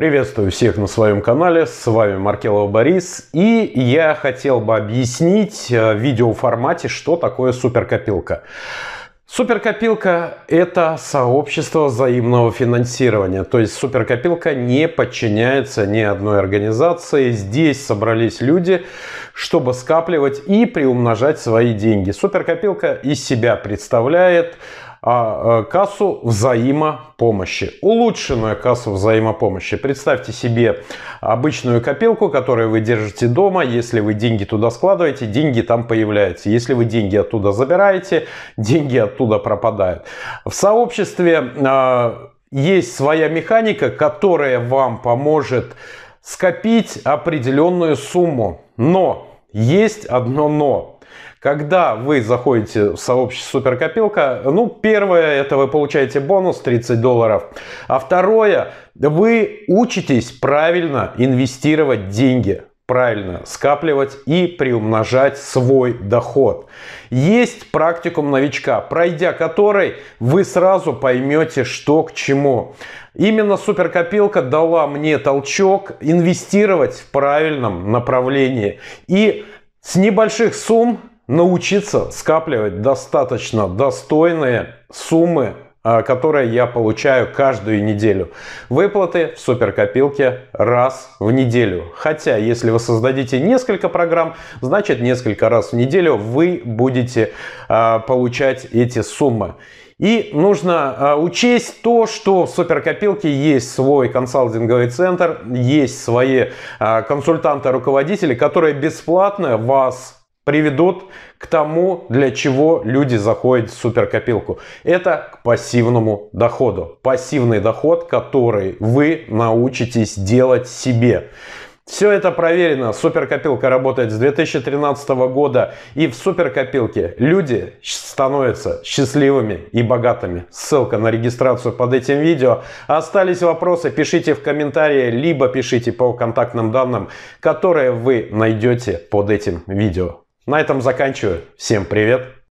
Приветствую всех на своем канале, с вами Маркелов Борис. И я хотел бы объяснить э, в видеоформате, что такое суперкопилка. Суперкопилка – это сообщество взаимного финансирования. То есть суперкопилка не подчиняется ни одной организации. Здесь собрались люди, чтобы скапливать и приумножать свои деньги. Суперкопилка из себя представляет а, э, кассу взаимопомощи. Улучшенную кассу взаимопомощи. Представьте себе обычную копилку, которую вы держите дома. Если вы деньги туда складываете, деньги там появляются. Если вы деньги оттуда забираете, деньги оттуда пропадают. В сообществе а, есть своя механика, которая вам поможет скопить определенную сумму. Но есть одно но. Когда вы заходите в сообщество Суперкопилка, ну, первое, это вы получаете бонус 30 долларов. А второе, вы учитесь правильно инвестировать деньги правильно скапливать и приумножать свой доход. Есть практикум новичка, пройдя который вы сразу поймете, что к чему. Именно суперкопилка дала мне толчок инвестировать в правильном направлении и с небольших сумм научиться скапливать достаточно достойные суммы а, которое я получаю каждую неделю. Выплаты в суперкопилке раз в неделю. Хотя, если вы создадите несколько программ, значит несколько раз в неделю вы будете а, получать эти суммы. И нужно а, учесть то, что в суперкопилке есть свой консалтинговый центр, есть свои консультанты-руководители, которые бесплатно вас приведут к тому, для чего люди заходят в суперкопилку. Это к пассивному доходу. Пассивный доход, который вы научитесь делать себе. Все это проверено. Суперкопилка работает с 2013 года. И в суперкопилке люди становятся счастливыми и богатыми. Ссылка на регистрацию под этим видео. Остались вопросы, пишите в комментарии, либо пишите по контактным данным, которые вы найдете под этим видео. На этом заканчиваю. Всем привет!